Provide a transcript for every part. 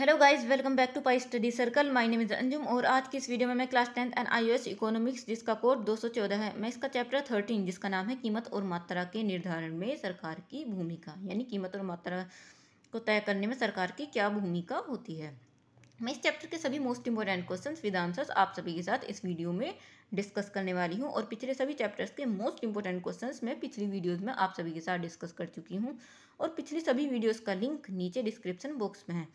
hello guys welcome back to Pi study circle my name is Anjum और आज की इस वीडियो में मैं class tenth and IOS economics जिसका कोड 214 है मैं इसका चैप्टर 13 जिसका नाम है कीमत और मात्रा के निर्धारण में सरकार की भूमिका यानी कीमत और मात्रा को तय करने में सरकार की क्या भूमिका होती है मैं इस चैप्टर के सभी most important question with answers आप सभी के साथ इस वीडियो में डिस्कस करने वाली हूँ और पिछले सभी चैप्टर्स के मोस्ट इंपॉर्टेंट क्वेश्चंस मैं पिछली वीडियोस में आप सभी के साथ डिस्कस कर चुकी हूँ और पिछली सभी वीडियोस का लिंक नीचे डिस्क्रिप्शन बॉक्स में है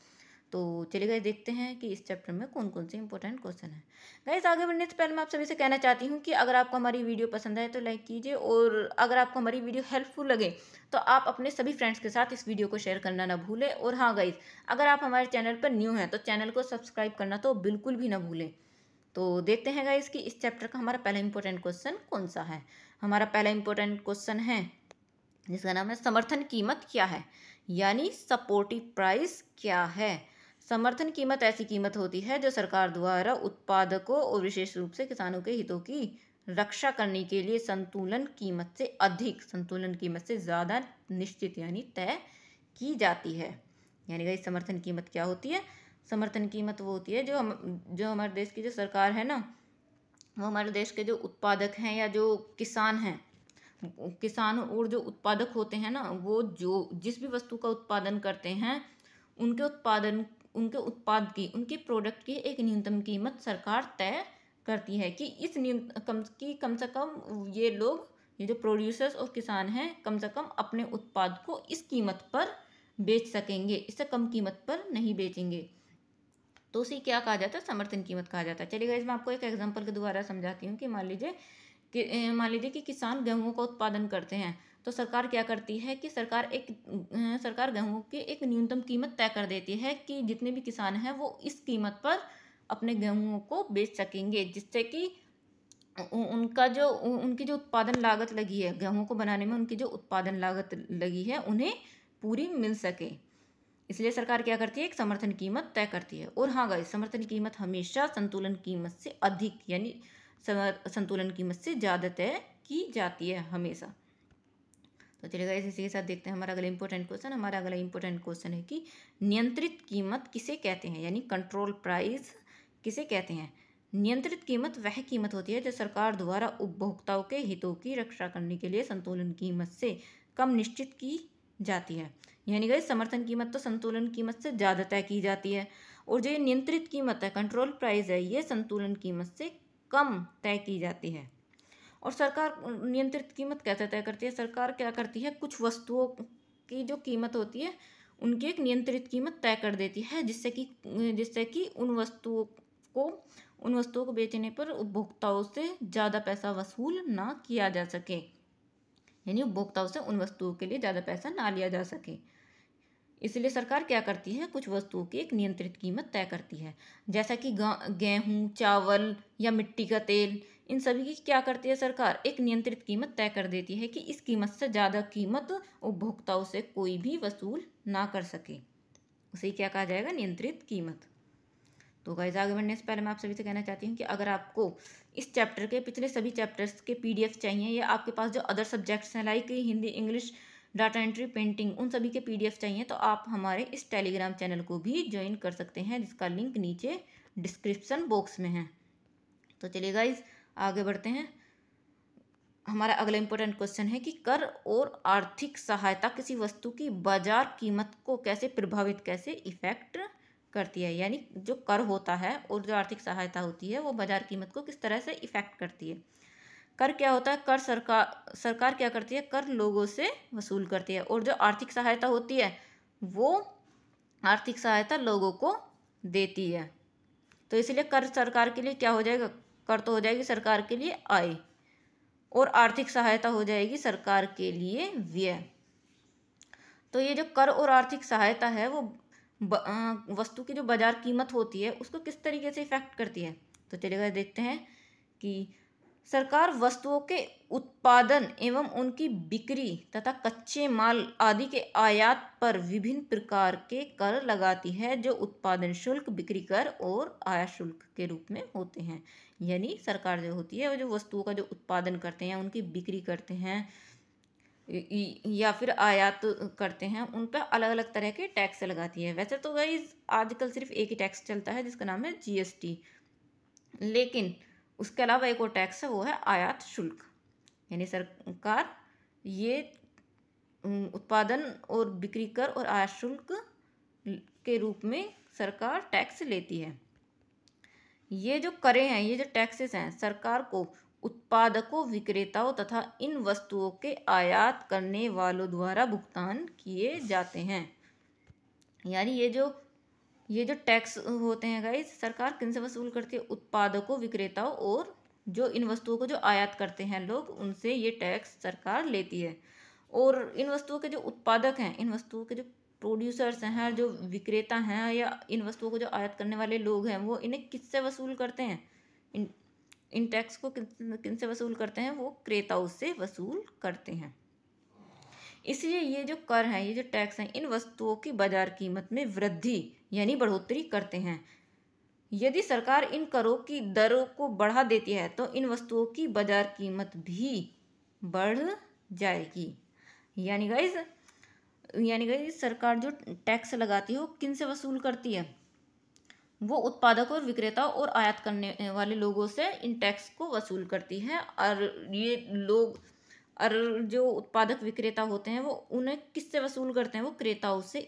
तो चलिए गए देखते हैं कि इस चैप्टर में कौन कौन से इंपॉर्टेंट क्वेश्चन है गाइज आगे बढ़ने से पहले मैं आप सभी से कहना चाहती हूँ कि अगर आपको हमारी वीडियो पसंद आए तो लाइक कीजिए और अगर आपको हमारी वीडियो हेल्पफुल लगे तो आप अपने सभी फ्रेंड्स के साथ इस वीडियो को शेयर करना ना भूलें और हाँ गाइज अगर आप हमारे चैनल पर न्यू हैं तो चैनल को सब्सक्राइब करना तो बिल्कुल भी ना भूलें तो देखते हैं गाइज कि इस चैप्टर का हमारा पहला इंपॉर्टेंट क्वेश्चन कौन सा है हमारा पहला इंपॉर्टेंट क्वेश्चन है जिसका नाम है समर्थन कीमत क्या है यानी सपोर्टिव प्राइस क्या है समर्थन कीमत ऐसी कीमत होती है जो सरकार द्वारा उत्पादकों और विशेष रूप से किसानों के हितों की रक्षा करने के लिए संतुलन कीमत से अधिक संतुलन कीमत से ज़्यादा निश्चित यानी तय की जाती है यानी कि समर्थन कीमत क्या होती है समर्थन कीमत वो होती है जो हम जो हमारे देश की जो सरकार है ना वो हमारे देश के जो उत्पादक हैं या जो किसान हैं किसान और जो उत्पादक होते हैं ना वो जो जिस भी वस्तु का उत्पादन करते हैं उनके उत्पादन उनके उत्पाद की उनके प्रोडक्ट की एक न्यूनतम कीमत सरकार तय करती है कि इस कम की कम से कम ये लोग ये जो प्रोड्यूसर्स और किसान हैं कम से कम अपने उत्पाद को इस कीमत पर बेच सकेंगे इससे कम कीमत पर नहीं बेचेंगे तो उसे क्या कहा जाता है समर्थन कीमत कहा जाता है चलिए मैं आपको एक एग्जाम्पल के द्वारा समझाती हूँ कि मान लीजिए कि मान लीजिए कि किसान गेहूँ का उत्पादन करते हैं तो सरकार क्या करती है कि सरकार एक सरकार गेहूँ की एक न्यूनतम कीमत तय कर देती है कि जितने भी किसान हैं वो इस कीमत पर अपने गेहूँ को बेच सकेंगे जिससे कि उनका जो उनकी जो उत्पादन लागत लगी है गेहूँ को बनाने में उनकी जो उत्पादन लागत लगी है उन्हें पूरी मिल सके इसलिए सरकार क्या करती है एक समर्थन कीमत तय करती है और हाँ गाइस समर्थन कीमत हमेशा संतुलन कीमत से अधिक यानी संतुलन कीमत से ज़्यादा तय की जाती है हमेशा तो चलिए गाइस इसी के साथ देखते हैं हमारा अगला इंपॉर्टेंट क्वेश्चन हमारा अगला इंपॉर्टेंट क्वेश्चन है कि नियंत्रित कीमत किसे कहते हैं यानी कंट्रोल प्राइस किसे कहते हैं नियंत्रित कीमत वह कीमत होती है जो सरकार द्वारा उपभोक्ताओं के हितों की रक्षा करने के लिए संतुलन कीमत से कम निश्चित की जाती है यानी कि समर्थन कीमत तो संतुलन कीमत से ज़्यादा तय की जाती है और जो ये नियंत्रित कीमत है कंट्रोल प्राइस है ये संतुलन कीमत से कम तय की जाती है और सरकार नियंत्रित कीमत कैसे तय करती है सरकार क्या करती है कुछ वस्तुओं की जो कीमत होती है उनकी एक नियंत्रित कीमत तय कर देती है जिससे कि जिससे कि उन वस्तुओं को उन वस्तुओं को बेचने पर उपभोक्ताओं से ज़्यादा पैसा वसूल ना किया जा सके यानी उपभोक्ताओं से उन वस्तुओं के लिए ज़्यादा पैसा ना लिया जा सके इसलिए सरकार क्या करती है कुछ वस्तुओं की एक नियंत्रित कीमत तय करती है जैसा कि गेहूँ चावल या मिट्टी का तेल इन सभी की क्या करती है सरकार एक नियंत्रित कीमत तय कर देती है कि इस कीमत से ज़्यादा कीमत उपभोक्ताओं से कोई भी वसूल ना कर सके उसे क्या कहा जाएगा नियंत्रित कीमत तो गाइज आगे बढ़ने से पहले मैं आप सभी से कहना चाहती हूँ कि अगर आपको इस चैप्टर के पिछले सभी चैप्टर्स के पी चाहिए या आपके पास जो अदर सब्जेक्ट्स हैं like Hindi English data entry painting उन सभी के पी चाहिए तो आप हमारे इस टेलीग्राम चैनल को भी ज्वाइन कर सकते हैं जिसका लिंक नीचे डिस्क्रिप्सन बॉक्स में है तो चलिए गाइज़ आगे बढ़ते हैं हमारा अगला इम्पोर्टेंट क्वेश्चन है कि कर और आर्थिक सहायता किसी वस्तु की बाजार कीमत को कैसे प्रभावित कैसे इफेक्ट करती है यानी जो कर होता है और जो आर्थिक सहायता होती है वो बाजार कीमत को किस तरह से इफेक्ट करती है कर क्या होता है कर सरकार सरकार क्या करती है कर लोगों से वसूल करती है और जो आर्थिक सहायता होती है वो आर्थिक सहायता लोगों को देती है तो इसलिए कर सरकार के लिए क्या हो जाएगा कर तो हो जाएगी सरकार के लिए आय और आर्थिक सहायता हो जाएगी सरकार के लिए व्यय तो ये जो कर और आर्थिक सहायता है वो वस्तु की जो बाजार कीमत होती है उसको किस तरीके से इफेक्ट करती है तो चलिए देखते हैं कि सरकार वस्तुओं के उत्पादन एवं उनकी बिक्री तथा कच्चे माल आदि के आयात पर विभिन्न प्रकार के कर लगाती है जो उत्पादन शुल्क बिक्री कर और आयात शुल्क के रूप में होते हैं यानी सरकार जो होती है वो जो वस्तुओं का जो उत्पादन करते हैं उनकी बिक्री करते हैं या फिर आयात करते हैं उन पर अलग अलग तरह के टैक्स लगाती है वैसे तो वही आजकल सिर्फ एक ही टैक्स चलता है जिसका नाम है जीएसटी लेकिन उसके अलावा एक और टैक्स है वो है आयात शुल्क यानी सरकार ये उत्पादन और बिक्री कर और आयात शुल्क के रूप में सरकार टैक्स लेती है ये जो करें हैं ये जो टैक्सेस हैं सरकार को उत्पादकों विक्रेताओं तथा इन वस्तुओं के आयात करने वालों द्वारा भुगतान किए जाते हैं यानी ये जो ये जो टैक्स होते हैं गाइज सरकार किन से वसूल करती है उत्पादकों विक्रेताओं और जो इन वस्तुओं को जो आयात करते हैं लोग उनसे ये टैक्स सरकार लेती है और इन वस्तुओं के जो उत्पादक हैं इन वस्तुओं के जो प्रोड्यूसर्स हैं जो विक्रेता हैं या इन वस्तुओं को जो आयात करने वाले लोग हैं वो इन्हें किससे वसूल करते हैं इन इन टैक्स को किन किन से वसूल करते हैं वो क्रेताओं से वसूल करते हैं इसलिए ये जो कर हैं ये जो टैक्स हैं इन वस्तुओं की बाजार कीमत में वृद्धि यानी बढ़ोतरी करते हैं यदि सरकार इन करों की दरों को बढ़ा देती है तो इन वस्तुओं की बाजार कीमत भी बढ़ जाएगी यानी गाइज यानी गाइज सरकार जो टैक्स लगाती है वो किन से वसूल करती है वो उत्पादक और विक्रेता और आयात करने वाले लोगों से इन टैक्स को वसूल करती है और ये लोग और जो उत्पादक विक्रेता होते हैं वो उन्हें किससे वसूल करते हैं वो क्रेताओं से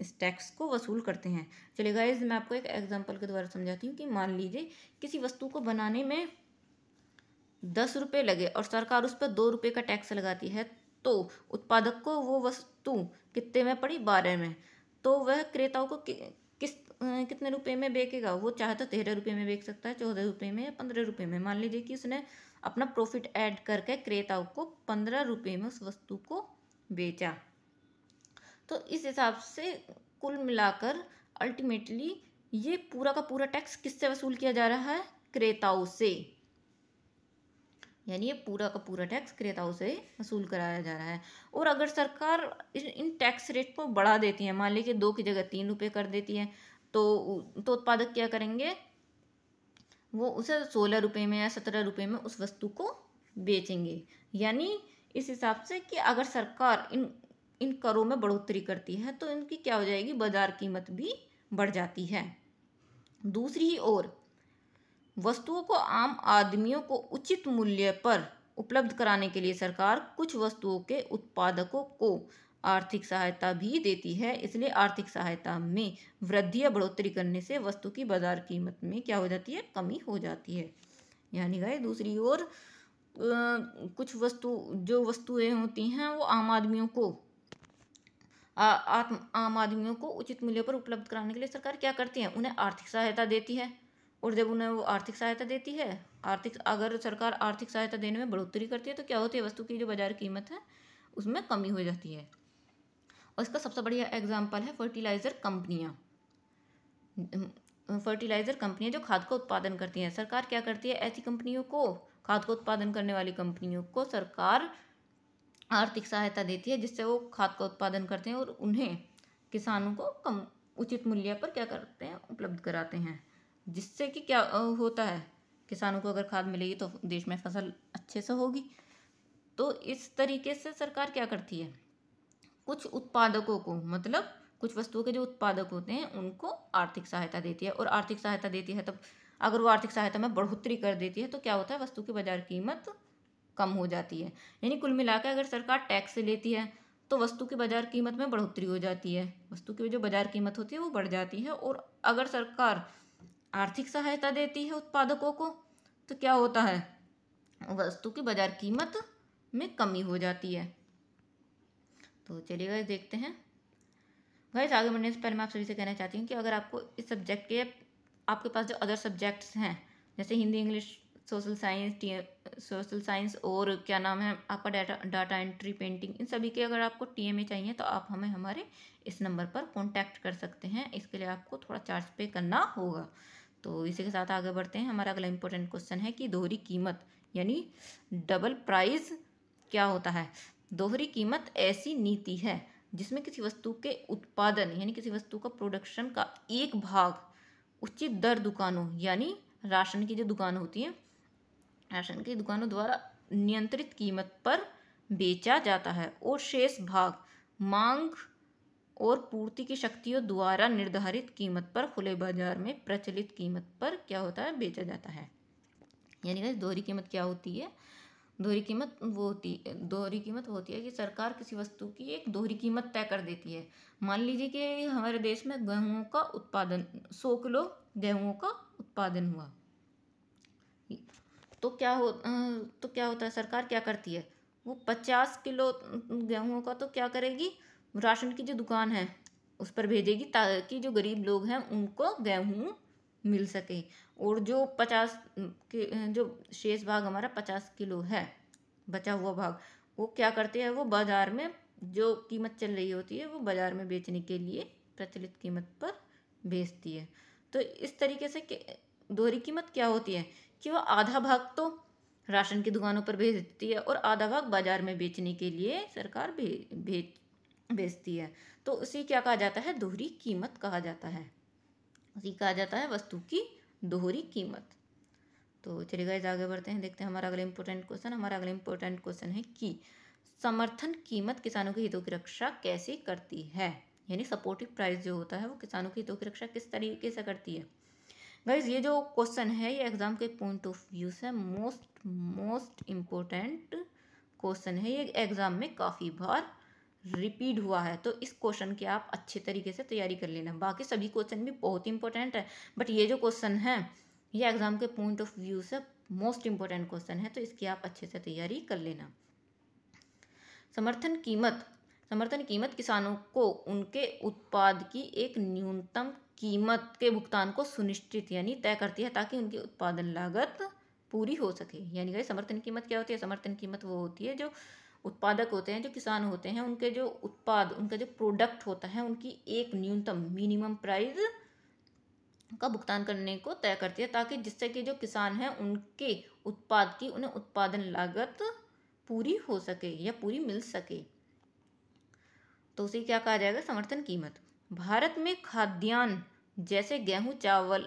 इस टैक्स को वसूल करते हैं चलिए गाइज मैं आपको एक एग्जाम्पल के द्वारा समझाती हूँ कि मान लीजिए किसी वस्तु को बनाने में दस रुपये लगे और सरकार उस पर दो रुपये का टैक्स लगाती है तो उत्पादक को वो वस्तु कितने में पड़ी बारह में तो वह क्रेताओं को किस अं, कितने रुपए में बेचेगा वो चाहे तो तेरह रुपये में बेच सकता है चौदह रुपये में या पंद्रह रुपये में मान लीजिए कि उसने अपना प्रॉफिट ऐड करके क्रेताओं को पंद्रह रुपये में उस वस्तु को बेचा तो इस हिसाब से कुल मिलाकर अल्टीमेटली ये पूरा का पूरा टैक्स किससे वसूल किया जा रहा है क्रेताओं से यानी ये पूरा का पूरा टैक्स क्रेताओं से वसूल कराया जा रहा है और अगर सरकार इन टैक्स रेट को बढ़ा देती है मान लीजिए दो की जगह तीन रुपये कर देती है तो तो उत्पादक क्या करेंगे वो उसे सोलह रुपये में या सत्रह रुपये में उस वस्तु को बेचेंगे यानी इस हिसाब से कि अगर सरकार इन इन करों में बढ़ोतरी करती है तो इनकी क्या हो जाएगी बाजार कीमत भी बढ़ जाती है दूसरी ही ओर वस्तुओं को आम आदमियों को उचित मूल्य पर उपलब्ध कराने के लिए सरकार कुछ वस्तुओं के उत्पादकों को आर्थिक सहायता भी देती है इसलिए आर्थिक सहायता में वृद्धि या बढ़ोतरी करने से वस्तु की बाजार कीमत में क्या हो जाती है कमी हो जाती है यानी गए दूसरी ओर कुछ वस्तु जो वस्तुएं होती हैं वो आम आदमियों को आ, आत्म आम आदमियों को उचित मूल्य पर उपलब्ध कराने के लिए सरकार क्या करती है उन्हें आर्थिक सहायता देती है और जब उन्हें वो आर्थिक सहायता देती है आर्थिक अगर सरकार आर्थिक सहायता देने में बढ़ोतरी करती है तो क्या होती है वस्तु की जो बाजार कीमत है उसमें कमी हो जाती है और इसका सबसे बढ़िया एग्जाम्पल है फर्टिलाइज़र कंपनियाँ फर्टिलाइज़र कंपनियाँ जो खाद का उत्पादन करती हैं सरकार क्या करती है ऐसी कंपनियों को खाद का उत्पादन करने वाली कंपनियों को सरकार आर्थिक सहायता देती है जिससे वो खाद का उत्पादन करते हैं और उन्हें किसानों को कम उचित मूल्य पर क्या करते हैं उपलब्ध कराते हैं जिससे कि क्या होता है किसानों को अगर खाद मिलेगी तो देश में फसल अच्छे से होगी तो इस तरीके से सरकार क्या करती है कुछ उत्पादकों को मतलब कुछ वस्तुओं के जो उत्पादक होते हैं उनको आर्थिक सहायता देती है और आर्थिक सहायता देती है तब अगर वो आर्थिक सहायता में बढ़ोतरी कर देती है तो क्या होता है वस्तु की बाजार कीमत कम हो जाती है यानी कुल मिलाकर अगर सरकार टैक्स लेती है तो वस्तु की बाजार कीमत में बढ़ोतरी हो जाती है वस्तु की जो बाजार कीमत होती है वो बढ़ जाती है और अगर सरकार आर्थिक सहायता देती है उत्पादकों को तो क्या होता है वस्तु की बाजार कीमत में कमी हो जाती है तो चलिए गए देखते हैं गैस आगे बढ़ने से पहले मैं आप सभी से कहना चाहती हूँ कि अगर आपको इस सब्जेक्ट के आपके पास जो अदर सब्जेक्ट्स हैं जैसे Hindi English social science T social science और क्या नाम है आपका डाटा डाटा एंट्री पेंटिंग इन सभी के अगर आपको टीएमए चाहिए तो आप हमें हमारे इस नंबर पर कॉन्टैक्ट कर सकते हैं इसके लिए आपको थोड़ा चार्ज पे करना होगा तो इसी के साथ आगे बढ़ते हैं हमारा अगला इंपॉर्टेंट क्वेश्चन है कि दोहरी कीमत यानी डबल प्राइस क्या होता है दोहरी कीमत ऐसी नीति है जिसमें किसी वस्तु के उत्पादन यानी किसी वस्तु का प्रोडक्शन का एक भाग उचित दर दुकानों यानी राशन की जो दुकान होती है राशन की दुकानों द्वारा नियंत्रित कीमत पर बेचा जाता है और शेष भाग मांग और पूर्ति की शक्तियों द्वारा निर्धारित कीमत पर खुले बाजार में प्रचलित कीमत पर क्या होता है बेचा जाता है यानी दोहरी कीमत क्या होती है दोहरी कीमत वो होती दोहरी कीमत होती है कि सरकार किसी वस्तु की एक दोहरी कीमत तय कर देती है मान लीजिए कि हमारे देश में गेहूँ का उत्पादन सौ किलो गेहूँ का उत्पादन हुआ तो क्या हो तो क्या होता है सरकार क्या करती है वो पचास किलो गेहूँ का तो क्या करेगी राशन की जो दुकान है उस पर भेजेगी ताकि जो गरीब लोग हैं उनको गेहूँ मिल सके और जो पचास के जो शेष भाग हमारा पचास किलो है बचा हुआ भाग वो क्या करते हैं वो बाज़ार में जो कीमत चल रही होती है वो बाज़ार में बेचने के लिए प्रचलित कीमत पर बेचती है तो इस तरीके से दोहरी कीमत क्या होती है कि वह आधा भाग तो राशन की दुकानों पर भेज देती है और आधा भाग बाज़ार में बेचने के लिए सरकार भेज भेज बेचती है तो उसे क्या कहा जाता है दोहरी कीमत कहा जाता है उसी कहा जाता है वस्तु की दोहरी कीमत तो चलिए गाइज आगे बढ़ते हैं देखते हैं हमारा अगला इंपॉर्टेंट क्वेश्चन हमारा अगला इंपॉर्टेंट क्वेश्चन है कि समर्थन कीमत किसानों के हितों की रक्षा कैसे करती है यानी सपोर्टिव प्राइस जो होता है वो किसानों के हितों की रक्षा किस तरीके से करती है गाइज ये जो क्वेश्चन है ये एग्ज़ाम के पॉइंट ऑफ व्यू से मोस्ट मोस्ट इम्पोर्टेंट क्वेश्चन है ये एग्ज़ाम में काफ़ी बार रिपीट हुआ है तो इस क्वेश्चन की आप अच्छे तरीके से तैयारी कर लेना बाकी सभी क्वेश्चन भी बहुत इंपॉर्टेंट है बट ये जो क्वेश्चन है ये एग्ज़ाम के पॉइंट ऑफ व्यू से मोस्ट इंपॉर्टेंट क्वेश्चन है तो इसकी आप अच्छे से तैयारी कर लेना समर्थन कीमत समर्थन कीमत किसानों को उनके उत्पाद की एक न्यूनतम कीमत के भुगतान को सुनिश्चित यानी तय करती है ताकि उनकी उत्पादन लागत पूरी हो सके यानी कि समर्थन कीमत क्या होती है समर्थन कीमत वो होती है जो उत्पादक होते हैं जो किसान होते हैं उनके जो उत्पाद उनका जो प्रोडक्ट होता है उनकी एक न्यूनतम मिनिमम प्राइस का भुगतान करने को तय करती है ताकि जिससे कि जो किसान हैं उनके उत्पाद की उन्हें उत्पादन लागत पूरी हो सके या पूरी मिल सके तो उसे क्या कहा जाएगा समर्थन कीमत भारत में खाद्यान्न जैसे गेहूं चावल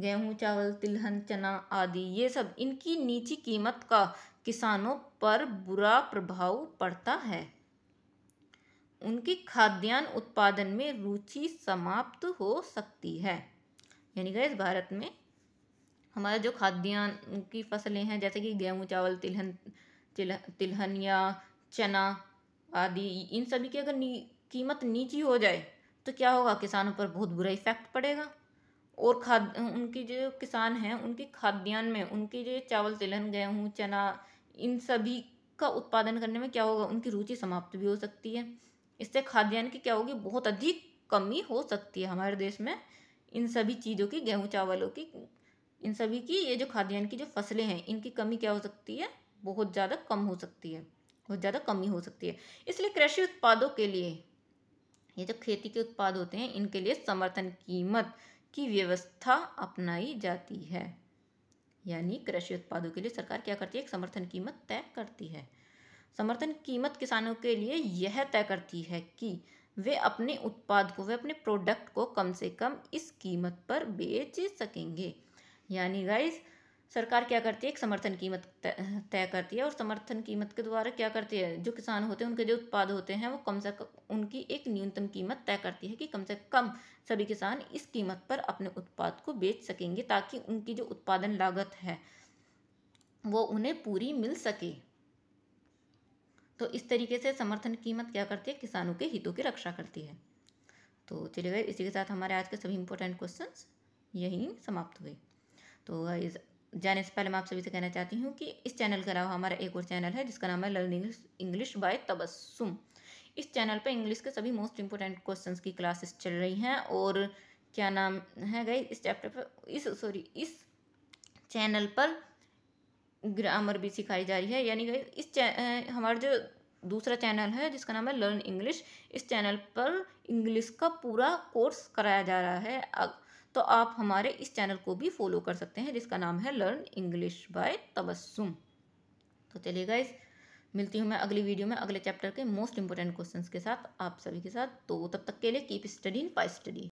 गेहूं चावल तिलहन चना आदि ये सब इनकी नीची कीमत का किसानों पर बुरा प्रभाव पड़ता है उनकी खाद्यान्न उत्पादन में रुचि समाप्त हो सकती है यानी कि इस भारत में हमारा जो खाद्यान्न की फसलें हैं जैसे कि गेहूं चावल तिलहन तिलहन या चना आदि इन सभी की अगर नी, कीमत नीची हो जाए तो क्या होगा किसानों पर बहुत बुरा इफेक्ट पड़ेगा और खाद उनकी जो किसान हैं उनकी खाद्यान्न में उनकी जो चावल तिलहन गेहूँ चना इन सभी का उत्पादन करने में क्या होगा उनकी रुचि समाप्त भी हो सकती है इससे खाद्यान्न की क्या होगी बहुत अधिक कमी हो सकती है हमारे देश में इन सभी चीज़ों की गेहूँ चावलों की इन सभी की ये जो खाद्यान्न की जो फसलें हैं इनकी कमी क्या हो सकती है बहुत ज़्यादा कम हो सकती है बहुत ज़्यादा कमी हो सकती है इसलिए कृषि उत्पादों के लिए ये जो खेती के उत्पाद होते हैं इनके लिए समर्थन कीमत की व्यवस्था अपनाई जाती है यानी कृषि उत्पादों के लिए सरकार क्या करती है एक समर्थन कीमत तय करती है समर्थन कीमत किसानों के लिए यह तय करती है कि वे अपने उत्पाद को वे अपने प्रोडक्ट को कम से कम इस कीमत पर बेच सकेंगे यानी गाइज सरकार क्या करती है एक समर्थन कीमत तय करती है और समर्थन कीमत के द्वारा क्या करती है जो किसान होते हैं उनके जो उत्पाद होते हैं वो कम से कम उनकी एक न्यूनतम कीमत तय करती है कि कम से कम सभी किसान इस कीमत पर अपने उत्पाद को बेच सकेंगे ताकि उनकी जो उत्पादन लागत है वो उन्हें पूरी मिल सके तो इस तरीके से समर्थन कीमत क्या करती है किसानों के हितों की रक्षा करती है तो चलिए गए इसी के साथ हमारे आज के सभी इंपॉर्टेंट क्वेश्चंस यहीं समाप्त हुए तो जाने से पहले मैं आप सभी से कहना चाहती हूँ कि इस चैनल के अलावा हमारा एक और चैनल है जिसका नाम है लर्निंग इंग्लिश बाय तबस्सुम इस चैनल पे इंग्लिश के सभी मोस्ट इंपॉर्टेंट क्वेश्चंस की क्लासेस चल रही हैं और क्या नाम है गई इस चैप्टर पर इस सॉरी इस चैनल पर ग्रामर भी सिखाई जा रही है यानी गई इस हमारा जो दूसरा चैनल है जिसका नाम है लर्न इंग्लिश इस चैनल पर इंग्लिश का पूरा कोर्स कराया जा रहा है तो आप हमारे इस चैनल को भी फॉलो कर सकते हैं जिसका नाम है लर्न इंग्लिश बाय तबस्सुम तो चलिए गाइज मिलती हूँ मैं अगली वीडियो में अगले चैप्टर के मोस्ट इंपॉर्टेंट क्वेश्चंस के साथ आप सभी के साथ तो तब तक के लिए keep studying bye study